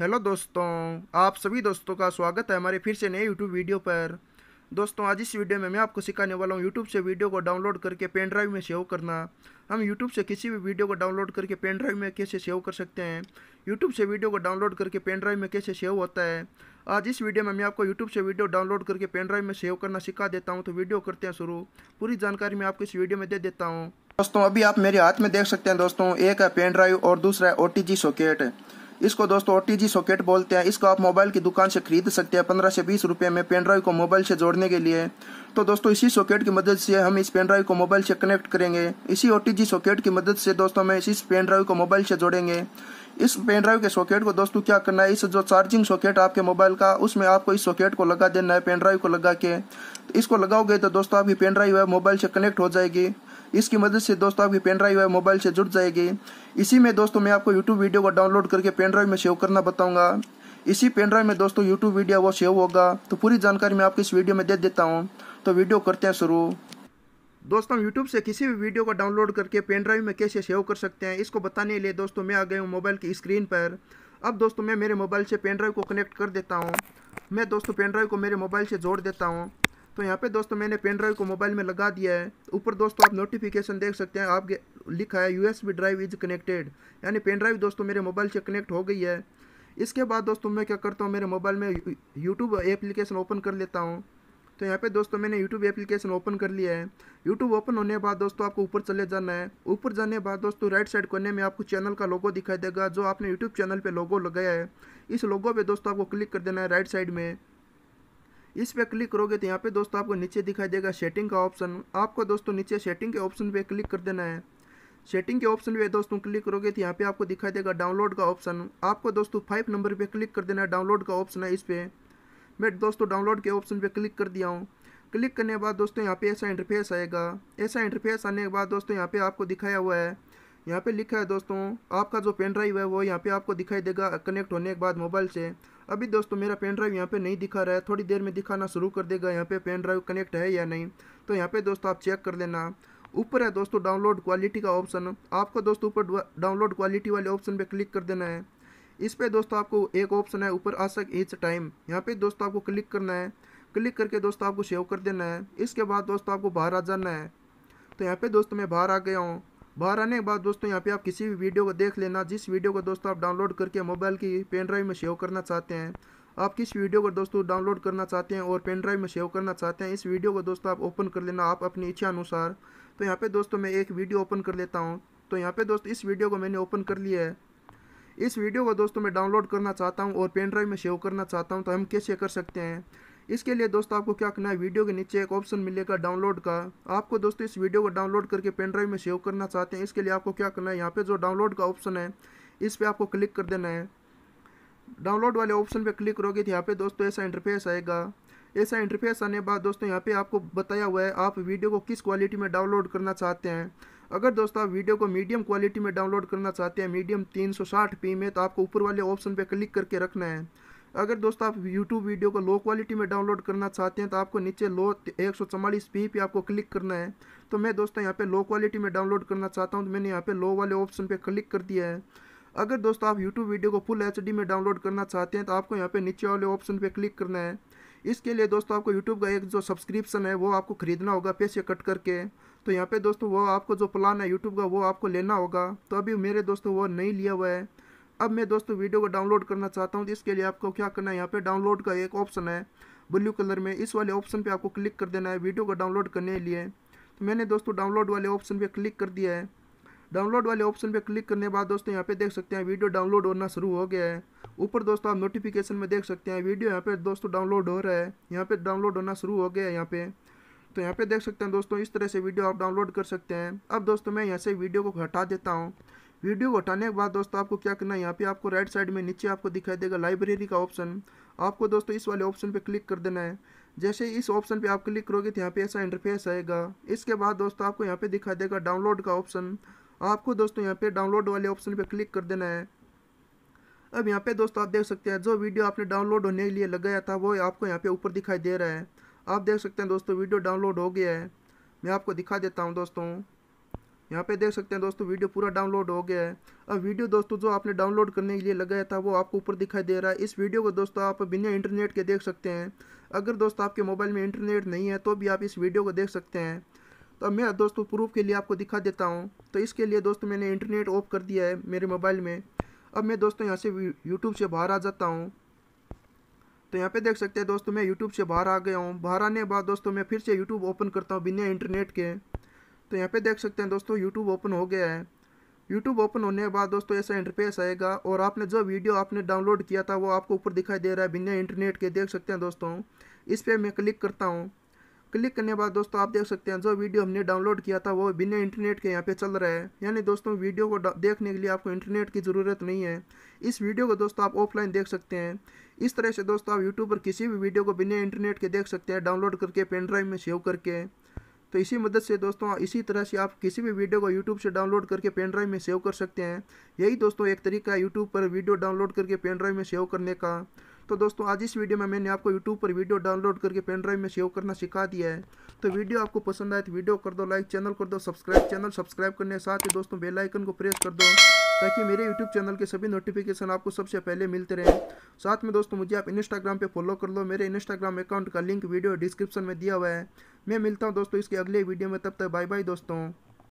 hello दोस्तों आप सभी दोस्तों का स्वागत है हमारे फिर से नए यूट्यूब वीडियो पर दोस्तों आज इस वीडियो में मैं आपको सिखाने वाला हूँ यूट्यूब से वीडियो को डाउनलोड करके पेन ड्राइव में सेव करना हम यूट्यूब से किसी भी वीडियो को डाउनलोड करके पेन ड्राइव में कैसे सेव कर सकते हैं यूट्यूब से वीडियो को डाउनलोड करके पेन ड्राइव में कैसे सेव होता है आज इस वीडियो में मैं आपको यूट्यूब से वीडियो डाउनलोड करके पेन ड्राइव में सेव करना सिखा देता हूँ तो वीडियो करते हैं शुरू पूरी जानकारी मैं आपको इस वीडियो में दे देता हूँ दोस्तों अभी आप मेरे हाथ में देख सकते हैं दोस्तों एक है पेन ड्राइव और दूसरा है ओ सॉकेट इसको दोस्तों ओ सॉकेट बोलते हैं इसको आप मोबाइल की दुकान से खरीद सकते हैं पंद्रह से बीस रुपये में पेनड्राइव को मोबाइल से जोड़ने के लिए तो दोस्तों इसी सॉकेट की मदद से हम इस पेनड्राइव को मोबाइल से कनेक्ट करेंगे इसी ओ सॉकेट की मदद से दोस्तों हम इस पेनड्राइव को मोबाइल से जोड़ेंगे इस पेनड्राइव के सॉकेट को दोस्तों क्या करना है इस जो चार्जिंग सॉकेट आपके मोबाइल का उसमें आपको इस सॉकेट को लगा देना है पेनड्राइव को लगा के तो इसको लगाओगे तो दोस्तों आपकी पेनड्राइव है मोबाइल से कनेक्ट हो जाएगी इसकी मदद से दोस्तों आपकी पेनड्राइव है मोबाइल से जुड़ जाएगी इसी में दोस्तों मैं आपको यूट्यूब वीडियो को डाउनलोड करके पेनड्राइव में सेव करना बताऊंगा इसी पेनड्राइव में दोस्तों यूट्यूब वीडियो वो सेव होगा तो पूरी जानकारी मैं आपको इस वीडियो में दे देता हूँ तो वीडियो करते हैं शुरू दोस्तों हम यूट्यूब से किसी भी वीडियो को डाउनलोड करके पेन ड्राइव में कैसे सेव कर सकते हैं इसको बताने के लिए दोस्तों मैं आ गया हूँ मोबाइल की स्क्रीन पर अब दोस्तों मैं मेरे मोबाइल से पेन ड्राइव को कनेक्ट कर देता हूँ मैं दोस्तों पेन ड्राइव को मेरे मोबाइल से जोड़ देता हूँ तो यहाँ पे दोस्तों मैंने पेन ड्राइव को मोबाइल में लगा दिया है ऊपर दोस्तों आप नोटिफिकेशन देख सकते हैं आप लिखा है यू ड्राइव इज कनेक्टेड यानी पेन ड्राइव दोस्तों मेरे मोबाइल से कनेक्ट हो गई है इसके बाद दोस्तों मैं क्या करता हूँ मेरे मोबाइल में यूट्यूब एप्लीकेशन ओपन कर लेता हूँ तो यहाँ पे दोस्तों मैंने यूट्यूब एप्लीकेशन ओपन कर लिया है यूट्यूब ओपन होने के बाद दोस्तों आपको ऊपर चले जाना है ऊपर जाने के बाद दोस्तों राइट साइड कोने में आपको चैनल का लोगो दिखाई देगा जो आपने यूट्यूब चैनल पे लोगो लगाया है इस लोगो पे दोस्तों आपको क्लिक कर देना है राइट साइड में इस पर क्लिक करोगे तो यहाँ पे दोस्तों आपको नीचे दिखाई देगा सेटिंग का ऑप्शन आपको दोस्तों नीचे सेटिंग के ऑप्शन पे क्लिक कर देना है सेटिंग के ऑप्शन पे दोस्तों क्लिक करोगे तो यहाँ पे आपको दिखाई देगा डाउनलोड का ऑप्शन आपको दोस्तों फाइव नंबर पे क्लिक कर देना है डाउनलोड का ऑप्शन है इस पर मैं दोस्तों डाउनलोड के ऑप्शन पर क्लिक कर दिया हूँ क्लिक करने के बाद दोस्तों यहाँ पे ऐसा इंटरफेस आएगा ऐसा इंटरफेस आने के बाद दोस्तों यहाँ पे आपको दिखाया हुआ है यहाँ पे लिखा है दोस्तों आपका जो पेन ड्राइव है वो यहाँ पे आपको दिखाई देगा कनेक्ट होने के बाद मोबाइल से अभी दोस्तों मेरा पेन ड्राइव यहाँ पे नहीं दिखा रहा है थोड़ी देर में दिखाना शुरू कर देगा यहाँ पे पेन ड्राइव कनेक्ट है या नहीं तो यहाँ पे दोस्तों आप चेक कर लेना ऊपर है दोस्तों डाउनलोड क्वालिटी का ऑप्शन आपको दोस्तों ऊपर डाउनलोड क्वालिटी वाले ऑप्शन पर क्लिक कर देना है इस पर दोस्तों आपको एक ऑप्शन है ऊपर आ सक इच टाइम यहाँ पे दोस्तों आपको क्लिक करना है क्लिक करके दोस्तों आपको सेव कर देना है इसके बाद दोस्तों आपको बाहर आ जाना है तो यहाँ पे दोस्तों मैं बाहर आ गया हूँ बाहर आने के बाद दोस्तों यहाँ पे आप किसी भी वीडियो को देख लेना जिस वीडियो को दोस्तों आप डाउनलोड करके मोबाइल की पेन ड्राइव में सेव करना चाहते हैं आप किस वीडियो को दोस्तों डाउनलोड करना चाहते हैं और पेन ड्राइव में सेव करना चाहते हैं इस वीडियो को दोस्तों आप ओपन कर लेना आप अपनी इच्छा अनुसार तो यहाँ पे दोस्तों मैं एक वीडियो ओपन कर लेता हूँ तो यहाँ पे दोस्तों इस वीडियो को मैंने ओपन कर लिया है इस वीडियो को दोस्तों मैं डाउनलोड करना चाहता हूँ और पेन ड्राइव में सेव करना चाहता हूँ तो हम कैसे कर सकते हैं इसके लिए दोस्तों आपको क्या करना है वीडियो के नीचे एक ऑप्शन मिलेगा डाउनलोड का आपको दोस्तों इस वीडियो को डाउनलोड करके पेन ड्राइव में सेव करना चाहते हैं इसके लिए आपको क्या करना है यहाँ पे जो डाउनलोड का ऑप्शन है इस पर आपको क्लिक कर देना है डाउनलोड वाले ऑप्शन पे क्लिक करोगे तो यहाँ पे दोस्तों ऐसा इंटरफेस आएगा ऐसा इंटरफेस आने बाद दोस्तों यहाँ पे आपको बताया हुआ है आप वीडियो को किस क्वालिटी में डाउनलोड करना चाहते हैं अगर दोस्तों आप वीडियो को मीडियम क्वालिटी में डाउनलोड करना चाहते हैं मीडियम 360p में तो आपको ऊपर वाले ऑप्शन पर क्लिक करके रखना है अगर दोस्तों आप यूट्यूब वीडियो को लो क्वालिटी में डाउनलोड करना चाहते हैं तो आपको नीचे लो एक सौ पे आपको क्लिक करना है तो मैं दोस्तों यहाँ पे लो क्वालिटी में डाउनलोड करना चाहता हूँ तो मैंने यहाँ पे लो वाले ऑप्शन पे क्लिक कर दिया है अगर दोस्तों आप यूट्यूब वीडियो को फुल एच में डाउनलोड करना चाहते हैं तो आपको यहाँ पे नीचे वाले ऑप्शन पर क्लिक करना है इसके लिए दोस्तों आपको यूट्यूब का एक जो सब्सक्रिप्शन है वो आपको खरीदना होगा पैसे कट करके तो यहाँ पे दोस्तों वो आपको जो प्लान है यूट्यूब का वो आपको लेना होगा तो अभी मेरे दोस्तों वो नहीं लिया हुआ है अब मैं दोस्तों वीडियो को डाउनलोड करना चाहता हूँ तो इसके लिए आपको क्या करना है यहाँ पे डाउनलोड का एक ऑप्शन है ब्लू कलर में इस वाले ऑप्शन पर आपको क्लिक कर देना है वीडियो को डाउनलोड करने के लिए तो मैंने दोस्तों डाउनलोड वाले ऑप्शन पर क्लिक कर दिया है डाउनलोड वाले ऑप्शन पे क्लिक करने बाद दोस्तों यहाँ पे देख सकते हैं वीडियो डाउनलोड होना शुरू हो गया है ऊपर दोस्तों आप नोटिफिकेशन में देख सकते हैं वीडियो यहाँ पे दोस्तों डाउनलोड हो रहा है यहाँ पे डाउनलोड होना शुरू हो गया है यहाँ पे तो यहाँ पे देख सकते हैं दोस्तों इस तरह से वीडियो आप डाउनलोड कर सकते हैं अब दोस्तों मैं यहाँ से वीडियो को घटा देता हूँ वीडियो को हटाने के बाद दोस्तों आपको क्या करना है यहाँ पे आपको राइट साइड में नीचे आपको दिखाई देगा लाइब्रेरी का ऑप्शन आपको दोस्तों इस वाले ऑप्शन पर क्लिक कर देना है जैसे इस ऑप्शन पर आप क्लिक करोगे तो यहाँ पे ऐसा इंटरफेस आएगा इसके बाद दोस्तों आपको यहाँ पे दिखाई देगा डाउनलोड का ऑप्शन आपको दोस्तों यहाँ पे डाउनलोड वाले ऑप्शन पर क्लिक कर देना है अब यहाँ पे दोस्तों आप देख सकते हैं जो वीडियो आपने डाउनलोड होने के लिए लगाया था वो आपको यहाँ पे ऊपर दिखाई दे रहा है आप देख सकते हैं दोस्तों वीडियो डाउनलोड हो गया है मैं आपको दिखा देता हूँ दोस्तों यहाँ पे देख सकते हैं दोस्तों वीडियो पूरा डाउनलोड हो गया है अब वीडियो दोस्तों जो आपने डाउनलोड करने के लिए लगाया था वो आपको ऊपर दिखाई दे रहा है इस वीडियो को दोस्तों आप बिना इंटरनेट के देख सकते हैं अगर दोस्तों आपके मोबाइल में इंटरनेट नहीं है तो भी आप इस वीडियो को देख सकते हैं तो मैं दोस्तों प्रूफ के लिए आपको दिखा देता हूँ तो इसके लिए दोस्तों मैंने इंटरनेट ऑफ कर दिया है मेरे मोबाइल में अब मैं दोस्तों यहाँ से यूट्यूब से बाहर आ जाता हूँ तो यहाँ पे देख सकते हैं दोस्तों मैं यूट्यूब से बाहर आ गया हूँ बाहर आने के बाद दोस्तों मैं फिर से यूट्यूब ओपन करता हूँ बिना इंटरनेट के तो यहाँ पे देख सकते हैं दोस्तों यूट्यूब ओपन हो गया है यूट्यूब ओपन होने के बाद दोस्तों ऐसा इंटरफेस आएगा और आपने जो वीडियो आपने डाउनलोड किया था वो आपको ऊपर दिखाई दे रहा है बिना इंटरनेट के देख सकते हैं दोस्तों इस पर मैं क्लिक करता हूँ क्लिक करने के बाद दोस्तों आप देख सकते हैं जो वीडियो हमने डाउनलोड किया था वो बिना इंटरनेट के यहाँ पे चल रहा है यानी दोस्तों वीडियो को देखने के लिए आपको इंटरनेट की ज़रूरत नहीं है इस वीडियो को दोस्तों आप ऑफलाइन देख सकते हैं इस तरह से दोस्तों आप यूट्यूब पर किसी भी वीडियो को बिना इंटरनेट के देख सकते हैं डाउनलोड करके पेन ड्राइव में सेव करके तो इसी मदद से दोस्तों इसी तरह से आप किसी भी वीडियो को यूट्यूब से डाउनलोड करके पेन ड्राइव में सेव कर सकते हैं यही दोस्तों एक तरीका है यूट्यूब पर वीडियो डाउनलोड करके पेन ड्राइव में सेव करने का तो दोस्तों आज इस वीडियो में मैंने आपको यूट्यूब पर वीडियो डाउनलोड करके पेन ड्राइव में सेव करना सिखा दिया है तो वीडियो आपको पसंद आए तो वीडियो कर दो लाइक चैनल कर दो सब्सक्राइब चैनल सब्सक्राइब करने साथ ही दोस्तों बेलाइकन को प्रेस कर दो ताकि मेरे यूट्यूब चैनल के सभी नोटिफिकेशन आपको सबसे पहले मिलते रहें साथ में दोस्तों मुझे आप इंस्टाग्राम पर फॉलो कर लो मेरे इंस्टाग्राम अकाउंट का लिंक वीडियो डिस्क्रिप्शन में दिया हुआ है मैं मिलता हूँ दोस्तों इसके अगले वीडियो में तब तक बाय बाय दोस्तों